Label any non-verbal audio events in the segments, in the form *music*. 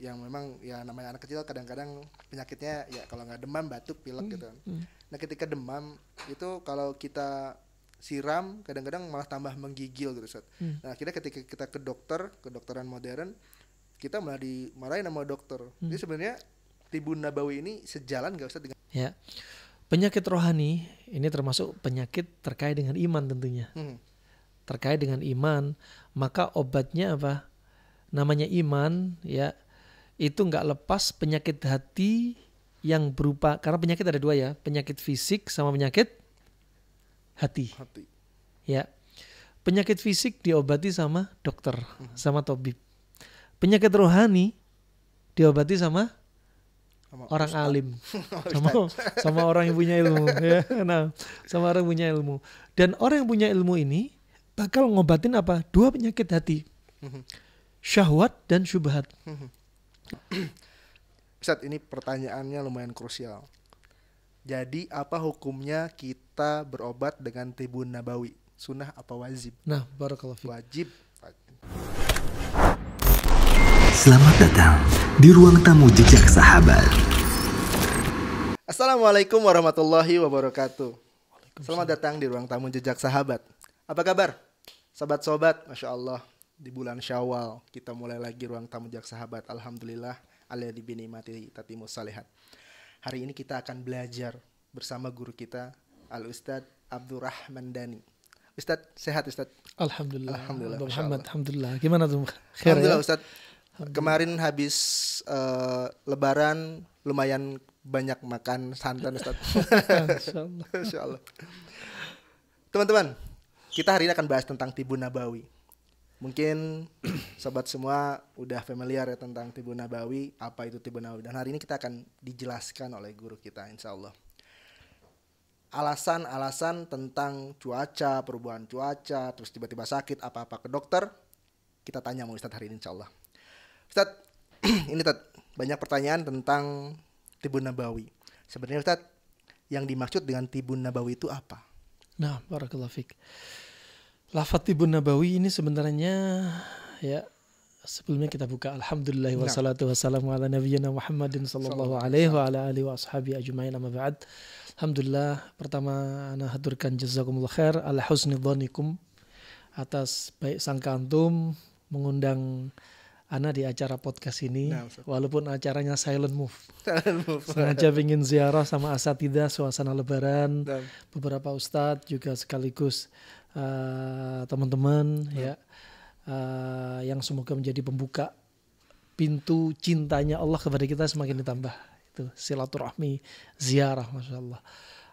yang memang ya namanya anak kecil kadang-kadang penyakitnya ya kalau nggak demam batuk pilek hmm. gitu. Hmm. Nah ketika demam itu kalau kita siram kadang-kadang malah tambah menggigil gitu Hmm. Nah akhirnya ketika kita ke dokter ke dokteran modern kita malah dimarahin sama dokter. Hmm. Jadi sebenarnya Tibun Nabawi ini sejalan nggak usah dengan ya. Penyakit rohani ini termasuk penyakit terkait dengan iman tentunya. Hmm. Terkait dengan iman, maka obatnya apa? Namanya iman ya itu nggak lepas penyakit hati yang berupa karena penyakit ada dua ya penyakit fisik sama penyakit hati, hati. ya penyakit fisik diobati sama dokter hmm. sama tabib penyakit rohani diobati sama, sama orang Ustaz. alim *laughs* sama *laughs* sama orang yang punya ilmu *laughs* ya nah sama orang yang punya ilmu dan orang yang punya ilmu ini bakal ngobatin apa dua penyakit hati mhm. syahwat dan syubhat mhm. *clears throat* Ustadz ini pertanyaannya lumayan krusial. Jadi apa hukumnya kita berobat dengan tibun nabawi? Sunnah apa wajib? Nah, baru kalau Wajib. Selamat datang di ruang tamu jejak sahabat. Assalamualaikum warahmatullahi wabarakatuh. Selamat datang di ruang tamu jejak sahabat. Apa kabar? Sobat-sobat, Masya Allah di bulan Syawal kita mulai lagi ruang tamu jak sahabat alhamdulillah alia dibini mati tatimus musalihat. hari ini kita akan belajar bersama guru kita al ustad Abdurrahman Dani Ustad sehat Ustad Alhamdulillah Alhamdulillah Muhammad Alhamdulillah gimana tuh ya? Alhamdulillah Ustad kemarin habis uh, Lebaran lumayan banyak makan santan Ustad Insyaallah *laughs* teman-teman kita hari ini akan bahas tentang tibu nabawi Mungkin *clears throat* sobat semua udah familiar ya tentang Tibu Nabawi, apa itu Tibu Nabawi. Dan hari ini kita akan dijelaskan oleh guru kita insya Allah. Alasan-alasan tentang cuaca, perubahan cuaca, terus tiba-tiba sakit, apa-apa ke dokter, kita tanya sama Ustadz hari ini insya Allah. Ustadz, *clears throat* ini Ustadz, banyak pertanyaan tentang Tibu Nabawi. Sebenarnya Ustadz, yang dimaksud dengan Tibu Nabawi itu apa? Nah, Barakallahu Fik. Lafat Ibu Nabawi ini sebenarnya ya sebelumnya kita buka alhamdulillah nah. wa salatu wassalamu ala nabiyyina Muhammadin sallallahu alaihi wa ala alihi wa ashabi ajmain amma ba'd. Alhamdulillah pertama ana haturkan jazakumullah khair ala husni dhanikum atas baik sangka antum mengundang ana di acara podcast ini nah, walaupun acaranya silent move. Silent move. Sengaja ingin ziarah sama asatidah suasana lebaran, nah. beberapa ustadz juga sekaligus Eh, teman-teman hmm. ya uh, yang semoga menjadi pembuka pintu cintanya Allah kepada kita semakin ditambah itu silaturahmi ziarah masya Allah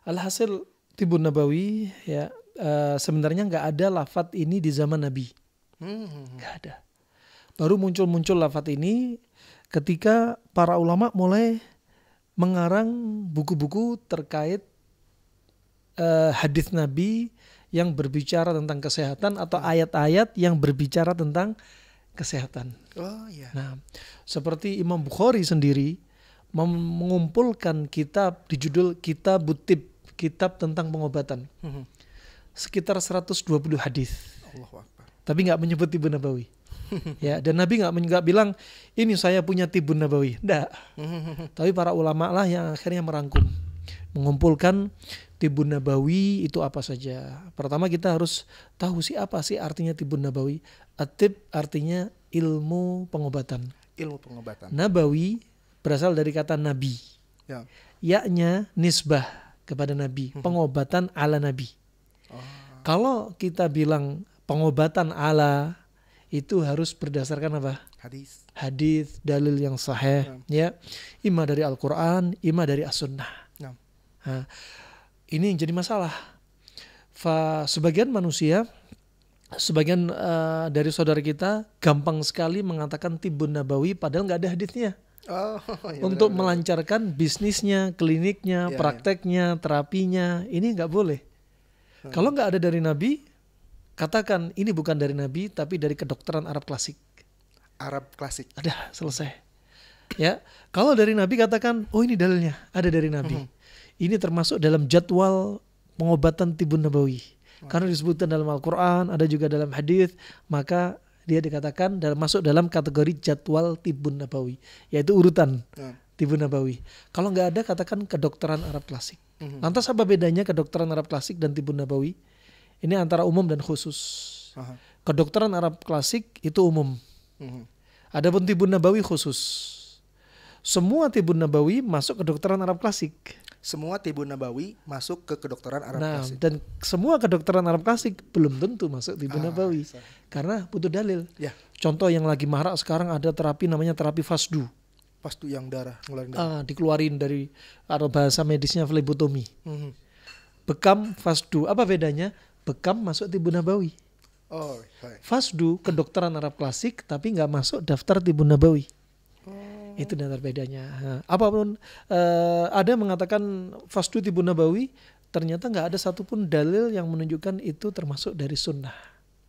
alhasil tibun nabawi ya uh, sebenarnya nggak ada lafat ini di zaman Nabi hmm. nggak hmm. ada baru muncul-muncul lafat ini ketika para ulama mulai mengarang buku-buku terkait uh, hadis Nabi yang berbicara tentang kesehatan atau ayat-ayat yang berbicara tentang kesehatan. Oh iya. Nah, seperti Imam Bukhari sendiri mengumpulkan kitab di judul Kitab Butib, kitab tentang pengobatan. Mm-hmm. Sekitar 120 hadis. Tapi nggak menyebut Ibnu Nabawi. *laughs* ya, dan Nabi nggak nggak bilang ini saya punya Tibun Nabawi. Enggak. *laughs* Tapi para ulama lah yang akhirnya merangkum mengumpulkan Tibun Nabawi itu apa saja. Pertama kita harus tahu sih apa sih artinya Tibun Nabawi. Atib artinya ilmu pengobatan. Ilmu pengobatan. Nabawi berasal dari kata nabi. Ya. Yaknya nisbah kepada nabi, hmm. pengobatan ala nabi. Oh. Kalau kita bilang pengobatan ala itu harus berdasarkan apa? Hadis. Hadis, dalil yang sahih, ya. ya. Ima dari Al-Qur'an, ima dari As-Sunnah. Ya. Nah, ini yang jadi masalah. Fa, sebagian manusia, sebagian uh, dari saudara kita gampang sekali mengatakan tibun nabawi padahal nggak ada hadisnya. Oh, *laughs* iya, untuk melancarkan bisnisnya, kliniknya, iya, iya. prakteknya, iya. terapinya, ini nggak boleh. Hmm. Kalau nggak ada dari Nabi, katakan ini bukan dari Nabi tapi dari kedokteran Arab klasik. Arab klasik. Ada selesai. Ya, kalau dari Nabi katakan, oh ini dalilnya ada dari Nabi. Hmm ini termasuk dalam jadwal pengobatan tibun nabawi. Karena disebutkan dalam Al-Qur'an, ada juga dalam hadis, maka dia dikatakan dalam masuk dalam kategori jadwal tibun nabawi, yaitu urutan ya. tibun nabawi. Kalau nggak ada katakan kedokteran Arab klasik. -huh. Mhm. Lantas apa bedanya kedokteran Arab klasik dan tibun nabawi? Ini antara umum dan khusus. -huh. Kedokteran Arab klasik itu umum. Mhm. ada pun tibun nabawi khusus. Semua tibun nabawi masuk kedokteran Arab klasik semua tibun nabawi masuk ke kedokteran Arab nah, klasik. Dan semua kedokteran Arab klasik belum tentu masuk tibun ah, nabawi Sah. Iya. karena butuh dalil. Ya. Contoh yang lagi marak sekarang ada terapi namanya terapi fasdu. Fasdu yang darah, ngeluarin darah. Ah, dikeluarin dari atau bahasa medisnya flebotomi. Mm-hmm. Bekam fasdu apa bedanya? Bekam masuk tibun nabawi. Oh, fasdu kedokteran Arab klasik tapi nggak masuk daftar tibun nabawi. Itu dasar bedanya. apapun uh, ada mengatakan fasdu tibu nabawi ternyata nggak ada satupun dalil yang menunjukkan itu termasuk dari sunnah.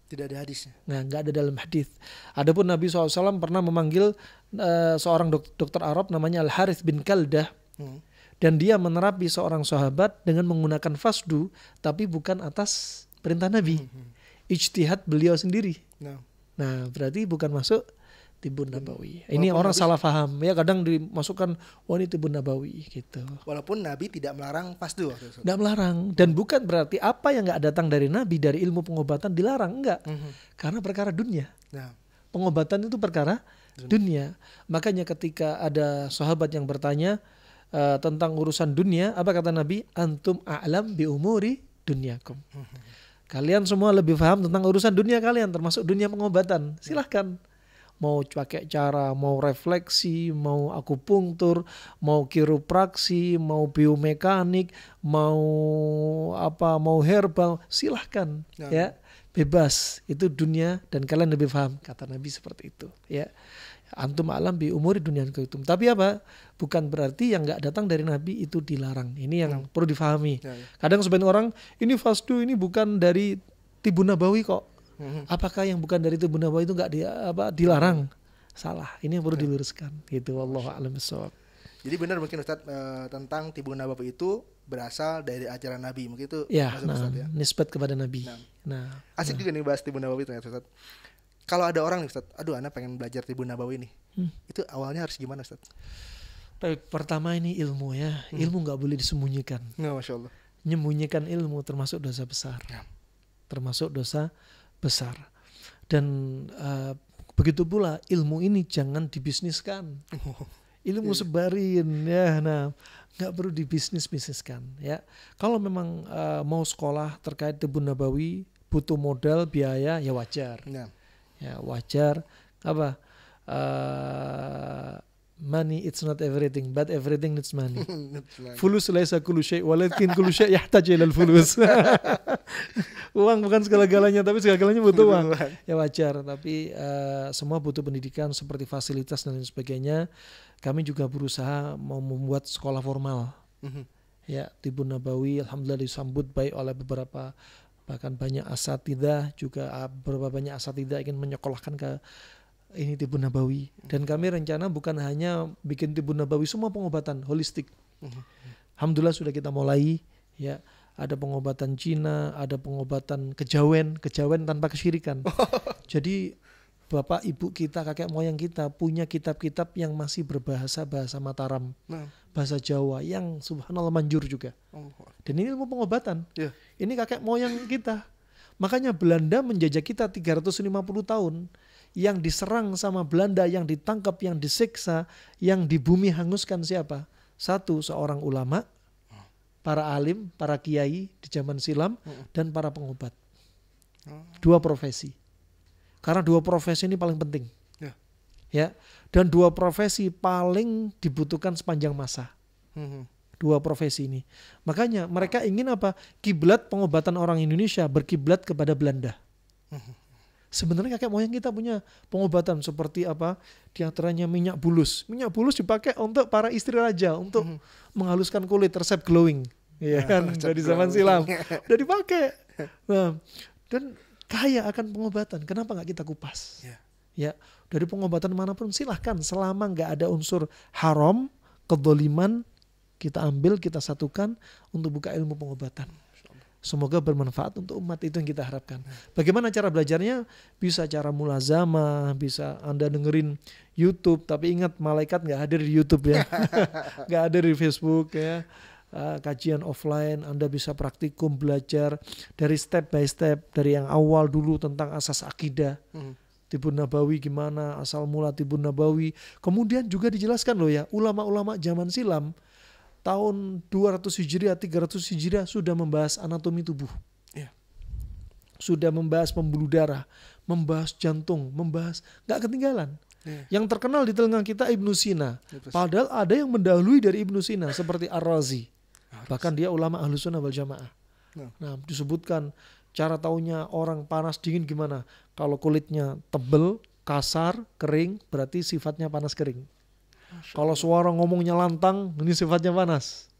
Tidak ada hadisnya. Nah, nggak ada dalam hadis. Adapun Nabi SAW pernah memanggil uh, seorang dok dokter Arab namanya Al Harith bin Kaldah. Hmm. Dan dia menerapi seorang sahabat dengan menggunakan fasdu, tapi bukan atas perintah Nabi. Hmm, hmm. Ijtihad beliau sendiri. No. Nah. nah, berarti bukan masuk Tibun Nabawi. Gitu. Walaupun ini orang Nabi, salah paham ya kadang dimasukkan wah oh, ini Tibun Nabawi gitu. Walaupun Nabi tidak melarang pas waktu Tidak melarang dan bukan berarti apa yang nggak datang dari Nabi dari ilmu pengobatan dilarang enggak. -hmm. Karena perkara dunia. Nah. Pengobatan itu perkara dunia. dunia. Makanya ketika ada sahabat yang bertanya uh, tentang urusan dunia, apa kata Nabi? Antum a'lam bi umuri dunyakum. -hmm. Kalian semua lebih paham tentang urusan dunia kalian termasuk dunia pengobatan. Silahkan. -hmm mau pakai cara mau refleksi, mau akupunktur, mau kiropraksi, mau biomekanik, mau apa, mau herbal, silahkan ya. ya bebas itu dunia dan kalian lebih paham kata Nabi seperti itu ya antum alam bi umur dunia kultum tapi apa bukan berarti yang nggak datang dari Nabi itu dilarang ini yang hmm. perlu difahami ya, ya. kadang sebagian orang ini fastu ini bukan dari tibun Nabawi kok Hmm. Apakah yang bukan dari tubuh Nabawi itu nggak di, apa, dilarang? Salah. Ini yang perlu diluruskan. Gitu. Allah alam Jadi benar mungkin Ustaz uh, eh, tentang tubuh Nabawi itu berasal dari ajaran Nabi. Mungkin itu ya, nah, Ustaz ya. Nisbat kepada Nabi. Nah, nah asik nah. juga nih bahas tibu Nabawi ternyata Ustaz. Kalau ada orang nih Ustaz, aduh anak pengen belajar tibu Nabawi nih. Hmm. Itu awalnya harus gimana Ustaz? tapi pertama ini ilmu ya. Hmm. Ilmu nggak boleh disembunyikan. Nah, Masya Allah. Nyembunyikan ilmu termasuk dosa besar. Ya. Termasuk dosa besar. Dan uh, begitu pula ilmu ini jangan dibisniskan. Oh. Ilmu iya. sebarin ya. Nah, nggak perlu dibisnis bisniskan ya. Kalau memang uh, mau sekolah terkait tebu Nabawi butuh modal biaya ya wajar. Iya. Ya wajar apa? Uh, money it's not everything but everything needs money *laughs* fulus laisa kullu syai walakin kullu ya yahtaj ila fulus *laughs* uang bukan segala-galanya tapi segala-galanya butuh uang ya wajar tapi eh, semua butuh pendidikan seperti fasilitas dan lain sebagainya kami juga berusaha mau membuat sekolah formal mhm. ya tibun Nabawi alhamdulillah disambut baik oleh beberapa bahkan banyak asatidah juga eh, beberapa banyak asatidah ingin menyekolahkan ke ini Tibun nabawi dan kami rencana bukan hanya bikin Tibun nabawi semua pengobatan holistik. Alhamdulillah sudah kita mulai ya ada pengobatan Cina, ada pengobatan kejawen, kejawen tanpa kesyirikan. *laughs* Jadi bapak ibu kita, kakek moyang kita punya kitab-kitab yang masih berbahasa bahasa Mataram, nah. bahasa Jawa yang subhanallah manjur juga. Oh. Dan ini ilmu pengobatan. Ya. Ini kakek moyang kita. Makanya Belanda menjajah kita 350 tahun yang diserang sama Belanda, yang ditangkap, yang disiksa, yang di bumi hanguskan siapa? Satu, seorang ulama, para alim, para kiai di zaman silam, dan para pengobat. Oh. Dua profesi. Karena dua profesi ini paling penting. Ya. ya. Dan dua profesi paling dibutuhkan sepanjang masa. Dua profesi ini. Makanya mereka ingin apa? Kiblat pengobatan orang Indonesia berkiblat kepada Belanda. Sebenarnya kakek moyang kita punya pengobatan seperti apa? Di antaranya minyak bulus. Minyak bulus dipakai untuk para istri raja untuk hmm. menghaluskan kulit resep glowing. Iya ah, kan? dari zaman silam. *laughs* Udah dipakai. Nah, dan kaya akan pengobatan. Kenapa nggak kita kupas? Yeah. Ya, dari pengobatan manapun silahkan selama nggak ada unsur haram, kedoliman, kita ambil, kita satukan untuk buka ilmu pengobatan. Semoga bermanfaat untuk umat itu yang kita harapkan. Bagaimana cara belajarnya? Bisa cara mulazama, bisa Anda dengerin YouTube, tapi ingat malaikat nggak hadir di YouTube ya, *laughs* nggak hadir di Facebook ya. Uh, kajian offline, Anda bisa praktikum belajar dari step by step dari yang awal dulu tentang asas akidah. Hmm. Tibun Nabawi gimana asal mula Tibun Nabawi. Kemudian juga dijelaskan loh ya, ulama-ulama zaman silam tahun 200 Hijriah, 300 Hijriah sudah membahas anatomi tubuh. Yeah. Sudah membahas pembuluh darah, membahas jantung, membahas nggak ketinggalan. Yeah. Yang terkenal di telinga kita Ibnu Sina. Yeah, Padahal ada yang mendahului dari Ibnu Sina seperti Ar-Razi. Bahkan dia ulama ahlu sunnah wal jamaah. Nah. nah, disebutkan cara taunya orang panas dingin gimana? Kalau kulitnya tebel, kasar, kering, berarti sifatnya panas kering. Kalau suara ngomongnya lantang, ini sifatnya panas.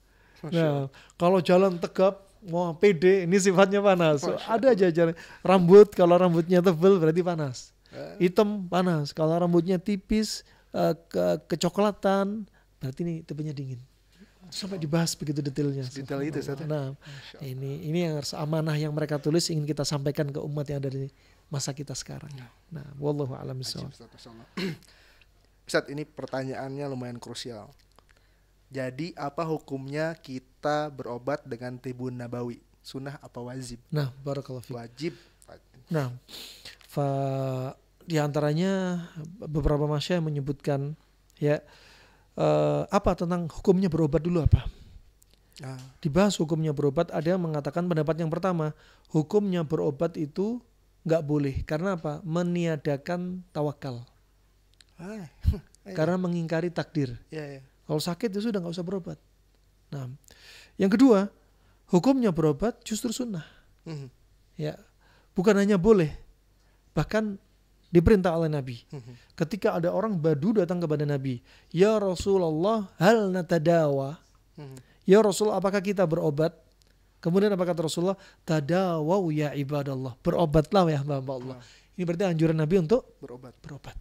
Nah, kalau jalan tegap, mau pede, ini sifatnya panas. So, ada aja jalan. Rambut, kalau rambutnya tebal berarti panas. Eh. Hitam panas. Kalau rambutnya tipis, eh, ke kecoklatan, berarti ini tipenya dingin sampai dibahas begitu detailnya. Detail itu satu. Ya? Nah, ini ini yang harus amanah yang mereka tulis ingin kita sampaikan ke umat yang ada di masa kita sekarang. Ya. Nah, wallahu a'lam *clears throat* Ustadz ini pertanyaannya lumayan krusial. Jadi apa hukumnya kita berobat dengan tibun nabawi? Sunnah apa wajib? Nah, barakallahu Wajib. Nah, fa di antaranya beberapa masyarakat menyebutkan ya uh, apa tentang hukumnya berobat dulu apa? Nah. Dibahas hukumnya berobat ada yang mengatakan pendapat yang pertama, hukumnya berobat itu nggak boleh karena apa? Meniadakan tawakal Ah, *laughs* iya. Karena mengingkari takdir. Ya, ya. Kalau sakit ya sudah nggak usah berobat. Nah, yang kedua, hukumnya berobat justru sunnah. -hmm. Ya, bukan hanya boleh, bahkan diperintah oleh Nabi. -hmm. Ketika ada orang badu datang kepada Nabi, ya Rasulullah hal natadawa. -hmm. Ya Rasul, apakah kita berobat? Kemudian apa kata Rasulullah? Tadawau ya ibadallah. Berobatlah ya hamba Allah. Nah. Ini berarti anjuran Nabi untuk berobat. Berobat.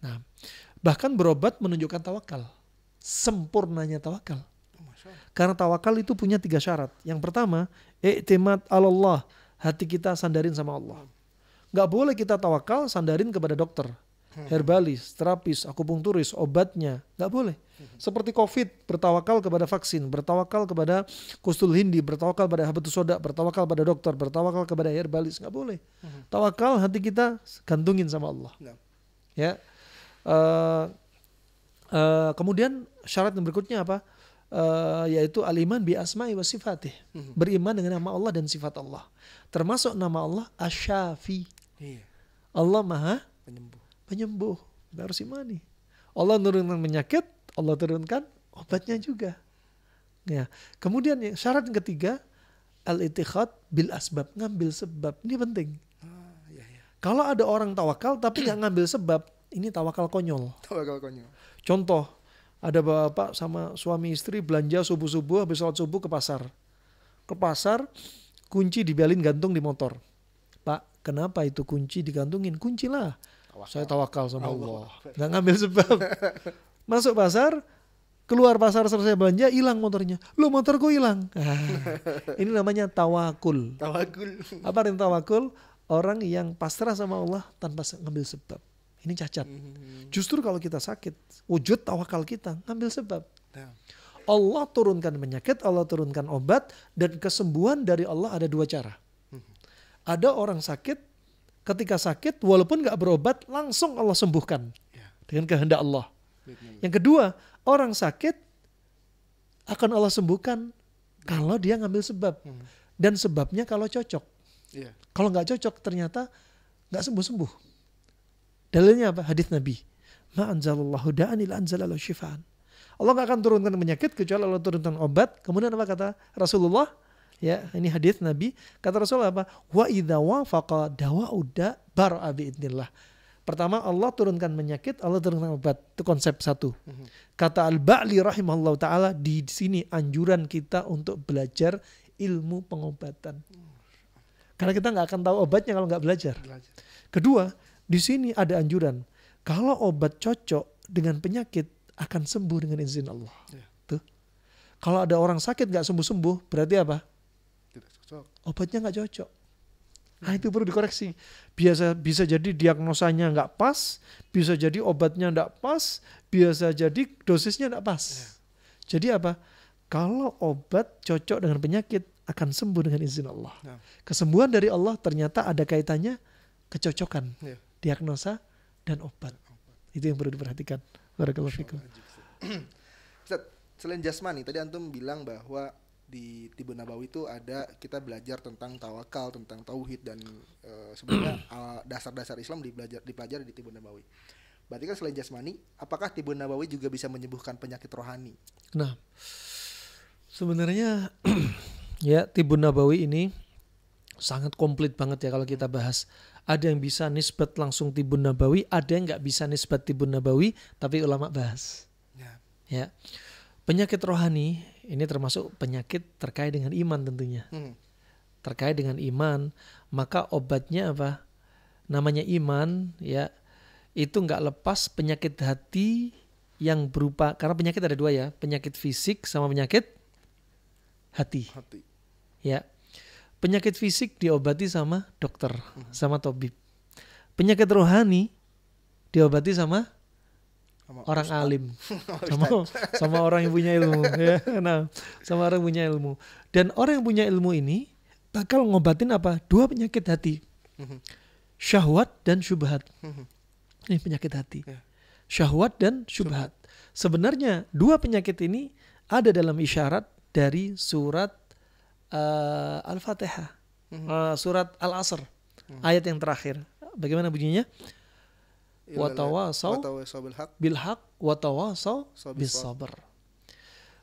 Nah, bahkan berobat menunjukkan tawakal. Sempurnanya tawakal. Karena tawakal itu punya tiga syarat. Yang pertama, iktimat Allah. Hati kita sandarin sama Allah. Gak boleh kita tawakal sandarin kepada dokter. Herbalis, terapis, akupunkturis, obatnya. Gak boleh. Seperti COVID, bertawakal kepada vaksin, bertawakal kepada kustul hindi, bertawakal pada habatus soda, bertawakal pada dokter, bertawakal kepada herbalis. Gak boleh. Tawakal hati kita gantungin sama Allah. Ya. Uh, kemudian syarat yang berikutnya apa? Uh, yaitu aliman bi asma'i wa sifatih. Mhm. Beriman dengan nama Allah dan sifat Allah. Termasuk nama Allah asyafi. Iya. Allah maha penyembuh. penyembuh. Kita harus imani. Allah turunkan penyakit, Allah turunkan obatnya juga. Ya. Kemudian syarat yang ketiga al-ittikhad bil asbab, ngambil sebab. Ini penting. Ah, iya, iya. Kalau ada orang tawakal tapi nggak ngambil sebab, ini tawakal konyol. Tawakal konyol. Contoh, ada bapak sama suami istri belanja subuh-subuh habis sholat subuh ke pasar. Ke pasar, kunci dibalin gantung di motor. Pak, kenapa itu kunci digantungin? Kuncilah. Tawakal. Saya tawakal sama Allah. Nggak ngambil sebab. *laughs* Masuk pasar, keluar pasar selesai belanja hilang motornya lu motorku hilang *laughs* ini namanya tawakul tawakul apa yang tawakul orang yang pasrah sama Allah tanpa ngambil sebab ini cacat. Hmm, hmm, hmm. Justru kalau kita sakit, wujud tawakal kita ngambil sebab. Ya. Allah turunkan penyakit, Allah turunkan obat, dan kesembuhan dari Allah ada dua cara. Ada orang sakit, ketika sakit walaupun gak berobat langsung Allah sembuhkan ya. dengan kehendak Allah. Yang kedua, orang sakit akan Allah sembuhkan kalau dia ngambil sebab dan sebabnya kalau cocok. Ya. Kalau nggak cocok ternyata nggak sembuh sembuh. Dalilnya apa? Hadis Nabi. Ma anzalallahu da'an ila anzalallahu syifaan. Allah gak akan turunkan penyakit kecuali Allah turunkan obat. Kemudian apa kata Rasulullah? Ya, ini hadis Nabi. Kata Rasulullah apa? Wa idza wafaqa dawa'uda bar'a Pertama Allah turunkan penyakit, Allah turunkan obat. Itu konsep satu. Mhm. Kata Al-Ba'li rahimahullah ta'ala, di sini anjuran kita untuk belajar ilmu pengobatan. Karena kita nggak akan tahu obatnya kalau nggak belajar. Kedua, di sini ada anjuran, kalau obat cocok dengan penyakit akan sembuh dengan izin Allah. Ya. Tuh. Kalau ada orang sakit nggak sembuh-sembuh, berarti apa? Tidak cocok. Obatnya nggak cocok. Nah itu perlu dikoreksi. Biasa bisa jadi diagnosanya nggak pas, bisa jadi obatnya nggak pas, biasa jadi dosisnya nggak pas. Ya. Jadi apa? Kalau obat cocok dengan penyakit akan sembuh dengan izin Allah. Ya. Kesembuhan dari Allah ternyata ada kaitannya kecocokan. Ya diagnosa dan obat. Itu yang perlu diperhatikan. Barakallahu fikum. *clears throat* selain jasmani tadi antum bilang bahwa di tibun Nabawi itu ada kita belajar tentang tawakal, tentang tauhid dan e, sebenarnya *clears throat* dasar-dasar Islam dibelajar dipelajari di tibun Nabawi. Berarti kan selain jasmani, apakah tibun Nabawi juga bisa menyembuhkan penyakit rohani? Nah, sebenarnya *clears throat* ya Tibu Nabawi ini sangat komplit banget ya kalau kita bahas ada yang bisa nisbat langsung tibun nabawi, ada yang nggak bisa nisbat tibun nabawi, tapi ulama bahas. Ya. ya. Penyakit rohani ini termasuk penyakit terkait dengan iman tentunya. Hmm. Terkait dengan iman, maka obatnya apa? Namanya iman, ya itu nggak lepas penyakit hati yang berupa karena penyakit ada dua ya, penyakit fisik sama penyakit hati. hati. Ya, Penyakit fisik diobati sama dokter, hmm. sama tabib. Penyakit rohani diobati sama, sama orang Ustaz. alim, *laughs* sama sama orang yang punya ilmu, *laughs* ya, nah, sama orang yang punya ilmu. Dan orang yang punya ilmu ini bakal ngobatin apa? Dua penyakit hati, mhm. syahwat dan syubhat. Mhm. Ini penyakit hati, ya. syahwat dan syubhat. Sebenarnya dua penyakit ini ada dalam isyarat dari surat uh, Al-Fatihah, mm-hmm. uh, surat Al-Asr, mm-hmm. ayat yang terakhir. Bagaimana bunyinya? Iya, watawasau bilhaq watawasau bisabar.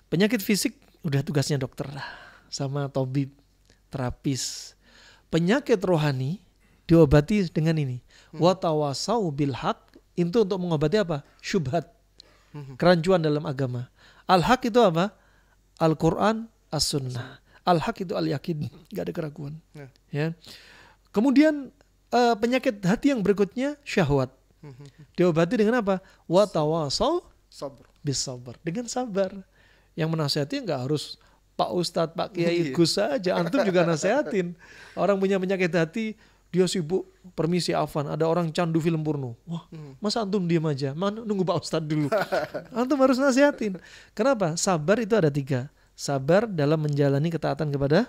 Penyakit fisik udah tugasnya dokter lah sama tabib, terapis. Penyakit rohani diobati dengan ini. Hmm. Watawasau bilhaq itu untuk mengobati apa? Syubhat. Hmm. Kerancuan dalam agama. Al-haq itu apa? Al-Qur'an, As-Sunnah. Al-haq itu al-yakin, nggak ada keraguan. Yeah. ya. Kemudian uh, penyakit hati yang berikutnya syahwat. Diobati dengan apa? Watawasau sabar. Bis sabar. Dengan sabar. Yang menasihati nggak harus Pak Ustadz, Pak Kiai, iya. Gus saja. Antum juga nasehatin. Orang punya penyakit hati, dia sibuk permisi Afan ada orang candu film porno wah hmm. masa antum diam aja mana nunggu pak ustadz dulu antum harus nasihatin kenapa sabar itu ada tiga sabar dalam menjalani ketaatan kepada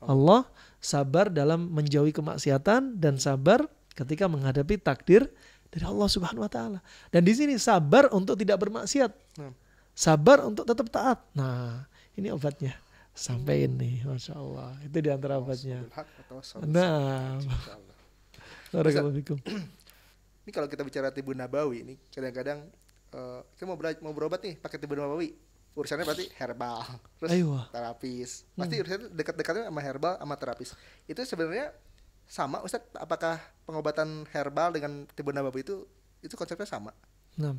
Allah, sabar dalam menjauhi kemaksiatan dan sabar ketika menghadapi takdir dari Allah Subhanahu wa taala. Dan di sini sabar untuk tidak bermaksiat. Nah. Sabar untuk tetap taat. Nah, ini obatnya. Sampai ini, Masya Allah. Itu di antara obatnya. Nah, Assalamualaikum. Ini kalau kita bicara tibu nabawi ini kadang-kadang uh, kita mau, mau berobat nih pakai tibu nabawi urusannya berarti herbal terus Ayuh. terapis hmm. pasti hmm. urusannya dekat-dekatnya sama herbal sama terapis itu sebenarnya sama Ustadz apakah pengobatan herbal dengan tibu nabawi itu itu konsepnya sama nah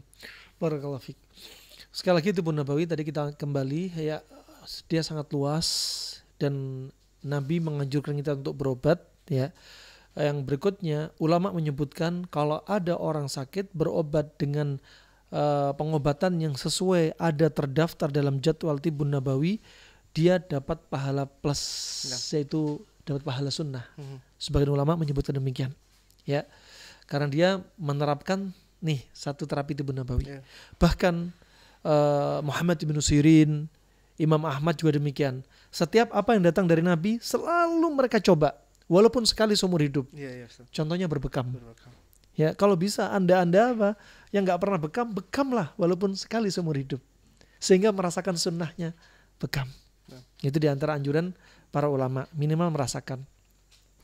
barakallahu fiq sekali lagi tibu nabawi tadi kita kembali ya dia sangat luas dan Nabi menganjurkan kita untuk berobat ya yang berikutnya ulama menyebutkan kalau ada orang sakit berobat dengan Eh, pengobatan yang sesuai ada terdaftar dalam jadwal tibun nabawi dia dapat pahala plus ya. yaitu dapat pahala sunnah hmm. sebagian ulama menyebutkan demikian ya karena dia menerapkan nih satu terapi tibun nabawi ya. bahkan uh, Muhammad bin Sirin Imam Ahmad juga demikian setiap apa yang datang dari Nabi selalu mereka coba walaupun sekali seumur hidup ya, ya, contohnya berbekam, berbekam Ya, kalau bisa Anda-anda apa yang nggak pernah bekam, bekamlah walaupun sekali seumur hidup. Sehingga merasakan sunnahnya bekam. Ya. Itu antara anjuran para ulama, minimal merasakan.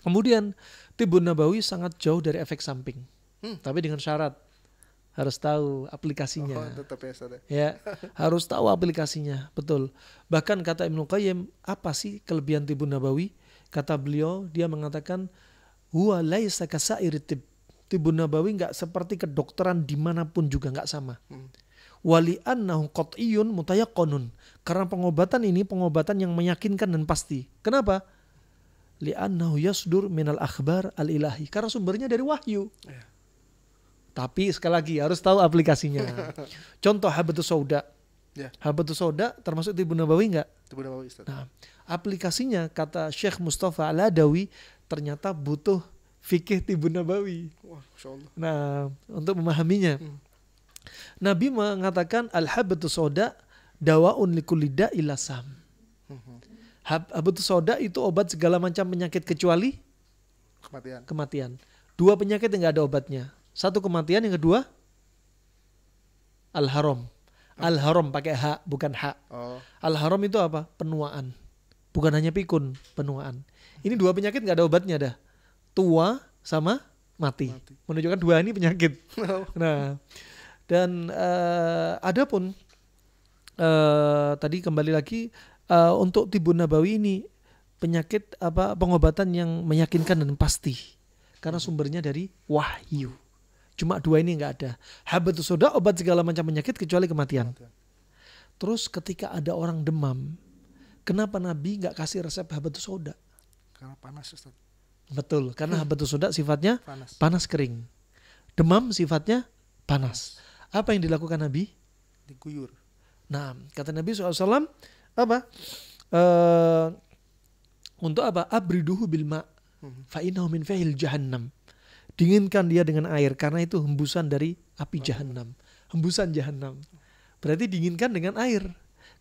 Kemudian tibun nabawi sangat jauh dari efek samping. Hmm. Tapi dengan syarat harus tahu aplikasinya. Oh, tetap ya, ya? ya, harus tahu aplikasinya, betul. Bahkan kata Ibnu Qayyim, apa sih kelebihan tibun nabawi? Kata beliau, dia mengatakan huwa laisa kasairi tib Tibun Nabawi nggak seperti kedokteran dimanapun juga nggak sama. Hmm. Wali annahu qat'iyun mutayaqqanun. Karena pengobatan ini pengobatan yang meyakinkan dan pasti. Kenapa? Li'annahu yasdur minal akhbar al-ilahi. Karena sumbernya dari wahyu. Iya. Tapi sekali lagi harus tahu aplikasinya. *laughs* Contoh habatus sauda. Yeah. Habatus sauda termasuk Tibun Nabawi nggak? Tibun Nabawi Ustaz. Nah, aplikasinya kata Syekh Mustafa Al-Adawi ternyata butuh fikih Tibun Nabawi. Wah, Nah, untuk memahaminya. Hmm. Nabi mengatakan al-habatu soda dawaun likulida ilasam. Hmm. Habatu soda itu obat segala macam penyakit kecuali kematian. Kematian. Dua penyakit yang nggak ada obatnya. Satu kematian, yang kedua al-haram. Al-haram pakai hak, bukan hak. Oh. Al-haram itu apa? Penuaan. Bukan hanya pikun, penuaan. Ini dua penyakit nggak ada obatnya dah tua sama mati. mati. Menunjukkan dua ini penyakit. Oh. nah, dan uh, ada pun uh, tadi kembali lagi uh, untuk tibun nabawi ini penyakit apa pengobatan yang meyakinkan dan pasti karena sumbernya dari wahyu. Cuma dua ini nggak ada. Habatus soda obat segala macam penyakit kecuali kematian. Terus ketika ada orang demam, kenapa Nabi nggak kasih resep habatus soda? Karena panas Ustaz. Betul, karena hmm. habatus soda sifatnya panas. panas kering. Demam sifatnya panas. Apa yang dilakukan Nabi? Diguyur. Nah, kata Nabi SAW, apa? Uh, untuk apa? Abriduhu bilma. Hmm. Fa'inahu min fa'il jahannam. Dinginkan dia dengan air, karena itu hembusan dari api jahannam. Hembusan jahannam. Berarti dinginkan dengan air.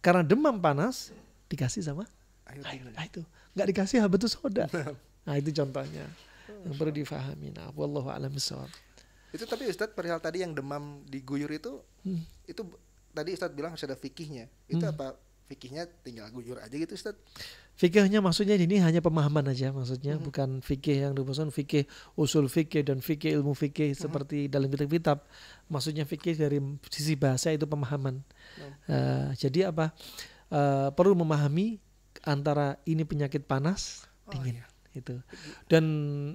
Karena demam panas, dikasih sama air. air. Nah, itu. Nggak dikasih habatus soda. Nah. Nah, itu contohnya hmm, yang perlu difahami. Nah, wallahu a'lam Itu tapi Ustadz perihal tadi yang demam diguyur itu hmm. itu tadi Ustadz bilang harus ada fikihnya. Itu hmm. apa fikihnya tinggal guyur aja gitu Ustaz? Fikihnya maksudnya ini hanya pemahaman aja maksudnya hmm. bukan fikih yang dimaksud fikih usul fikih dan fikih ilmu fikih hmm. seperti dalam kitab-kitab. Maksudnya fikih dari sisi bahasa itu pemahaman. Hmm. Uh, jadi apa? Uh, perlu memahami antara ini penyakit panas oh, dingin. Oh, iya itu dan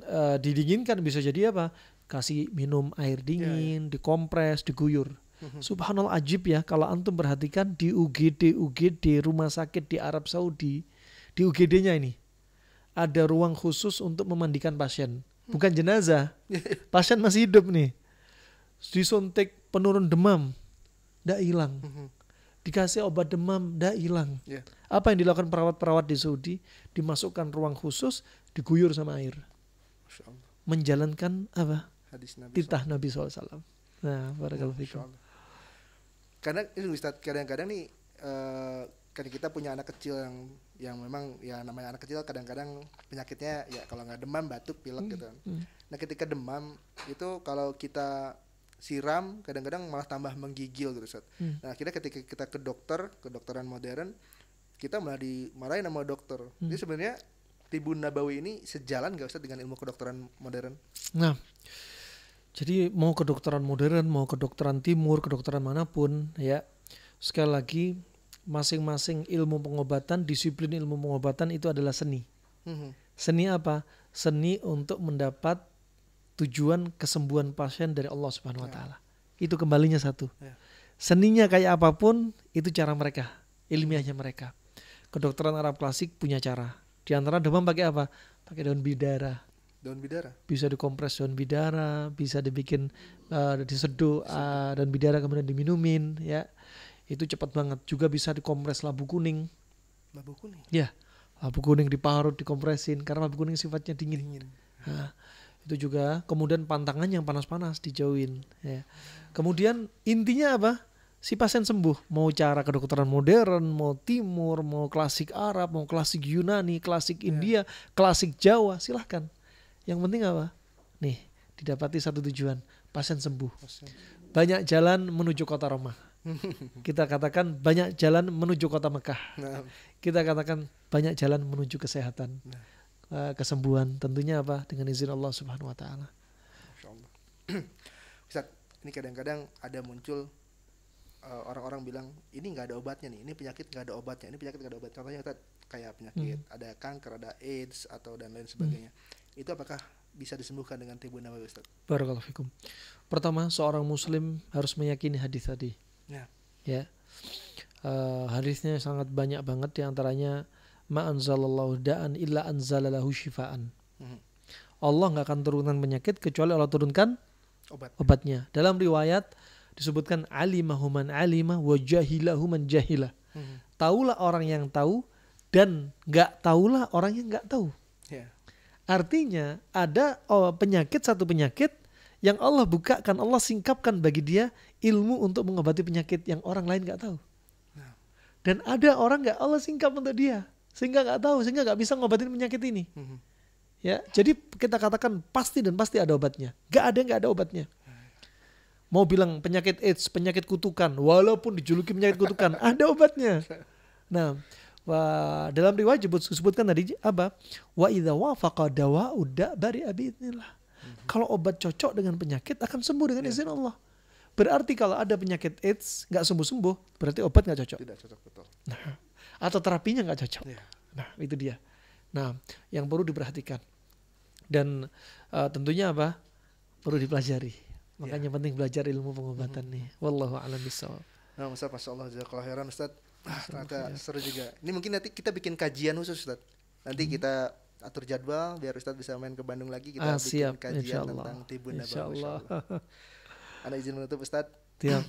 uh, didinginkan bisa jadi apa kasih minum air ya, ya. dingin yeah. dikompres diguyur mm-hmm. Subhanallah ajib ya kalau antum perhatikan di UGD UGD rumah sakit di Arab Saudi di UGD-nya ini ada ruang khusus untuk memandikan pasien mm-hmm. bukan jenazah *laughs* pasien masih hidup nih disuntik penurun demam tidak hilang mm-hmm. dikasih obat demam tidak hilang yeah. apa yang dilakukan perawat-perawat di Saudi dimasukkan ruang khusus diguyur sama air. Menjalankan apa? Hadis Nabi Titah SAW. Nabi SAW. Nah, kalau ya, itu. Karena ini Ustaz kadang-kadang nih uh, kan kita punya anak kecil yang yang memang ya namanya anak kecil kadang-kadang penyakitnya ya kalau nggak demam batuk pilek hmm, gitu. Kan. Hmm. Nah ketika demam itu kalau kita siram kadang-kadang malah tambah menggigil gitu Ustaz. Hmm. Nah kita ketika kita ke dokter ke dokteran modern kita malah dimarahin sama dokter. Hmm. Jadi sebenarnya Tibun Nabawi ini sejalan gak usah dengan ilmu kedokteran modern? Nah, jadi mau kedokteran modern, mau kedokteran timur, kedokteran manapun ya, sekali lagi masing-masing ilmu pengobatan, disiplin ilmu pengobatan itu adalah seni. hmm Seni apa? Seni untuk mendapat tujuan kesembuhan pasien dari Allah Subhanahu wa ya. taala. Ya. Itu kembalinya satu. Ya. Seninya kayak apapun, itu cara mereka, ilmiahnya mereka. Kedokteran Arab klasik punya cara di antara demam pakai apa? Pakai daun bidara. Daun bidara. Bisa dikompres daun bidara, bisa dibikin uh, eh, diseduh eh, uh, daun bidara kemudian diminumin ya. Itu cepat banget. Juga bisa dikompres labu kuning. Labu kuning. Ya. Labu kuning diparut, dikompresin karena labu kuning sifatnya dingin. dingin. Nah, itu juga kemudian pantangan yang panas-panas dijauhin ya. Kemudian intinya apa? si pasien sembuh. Mau cara kedokteran modern, mau timur, mau klasik Arab, mau klasik Yunani, klasik iya. India, yeah. klasik Jawa, silahkan. Yang penting apa? Nih, didapati satu tujuan, pasien sembuh. Banyak jalan menuju kota Roma. *laughs* Kita katakan banyak jalan menuju kota Mekah. Nah. Kita katakan banyak jalan menuju kesehatan. Nah. Eh, kesembuhan tentunya apa? Dengan izin Allah Subhanahu wa taala. *clears throat* ini kadang-kadang ada muncul orang bilang ini nggak ada obatnya nih, ini penyakit nggak ada obatnya, ini penyakit nggak ada obatnya. Contohnya kayak penyakit hmm. ada kanker, ada AIDS atau dan lain sebagainya. Hmm. Itu apakah bisa disembuhkan dengan tibu nabawi Ustaz? Barakallahu fikum. Pertama, seorang muslim harus meyakini hadis tadi. Ya. Ya. Uh, hadisnya sangat banyak banget di antaranya ma anzalallahu da'an illa anzalalahu syifaan. Hmm. Allah nggak akan turunkan penyakit kecuali Allah turunkan obat. obatnya. Dalam riwayat disebutkan alimahuman alima wa jahilahuman jahila. Hmm. Taulah orang yang tahu dan nggak taulah orang yang nggak tahu. Yeah. Artinya ada oh, penyakit satu penyakit yang Allah bukakan, Allah singkapkan bagi dia ilmu untuk mengobati penyakit yang orang lain nggak tahu. Yeah. Dan ada orang nggak Allah singkap untuk dia sehingga nggak tahu sehingga nggak bisa ngobatin penyakit ini. Mm -hmm. Ya, jadi kita katakan pasti dan pasti ada obatnya. Gak ada nggak ada obatnya mau bilang penyakit AIDS, penyakit kutukan, walaupun dijuluki penyakit kutukan, *laughs* ada obatnya. Nah, wa, dalam riwayat disebut, disebutkan tadi apa? Wa idza wafaqa dawa'u dari abidnillah. mm Kalau obat cocok dengan penyakit akan sembuh dengan iya. izin Allah. Berarti kalau ada penyakit AIDS nggak sembuh-sembuh, berarti obat nggak cocok. Tidak cocok betul. Nah, atau terapinya nggak cocok. Yeah. Nah, itu dia. Nah, yang perlu diperhatikan dan uh, tentunya apa? Perlu dipelajari Makanya yeah. penting belajar ilmu pengobatan mm -hmm. nih. Wallahu a'lam bishawab. Nah, Ustaz, Masya Allah, Jazakallah Heran, Ustaz. Ah, ternyata ya. seru juga. Ini mungkin nanti kita bikin kajian khusus Ustaz. Nanti hmm. kita atur jadwal biar Ustaz bisa main ke Bandung lagi kita ah, bikin siap. kajian tentang Tibun Nabawi. Allah. Ada izin menutup Ustaz? Siap.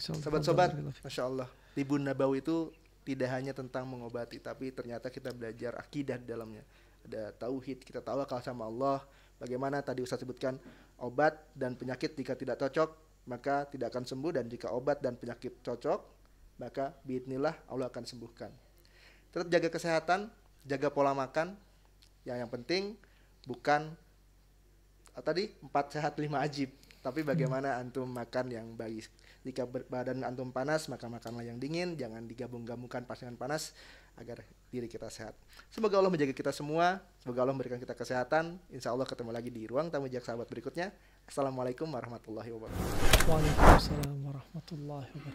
*clears throat* Sobat-sobat, Masya Allah, Tibun Nabawi itu tidak hanya tentang mengobati, tapi ternyata kita belajar akidah di dalamnya. Ada tauhid, kita tawakal sama Allah. Bagaimana tadi Ustaz sebutkan, obat dan penyakit jika tidak cocok maka tidak akan sembuh dan jika obat dan penyakit cocok maka biidnillah Allah akan sembuhkan. Tetap jaga kesehatan, jaga pola makan. Yang yang penting bukan oh, tadi empat sehat lima ajib, tapi bagaimana hmm. antum makan yang baik. Jika badan antum panas, maka makanlah yang dingin, jangan digabung-gabungkan pas dengan panas agar diri kita sehat. Semoga Allah menjaga kita semua, semoga Allah memberikan kita kesehatan. Insya Allah ketemu lagi di ruang tamu jak sahabat berikutnya. Assalamualaikum warahmatullahi wabarakatuh. Waalaikumsalam warahmatullahi wabarakatuh.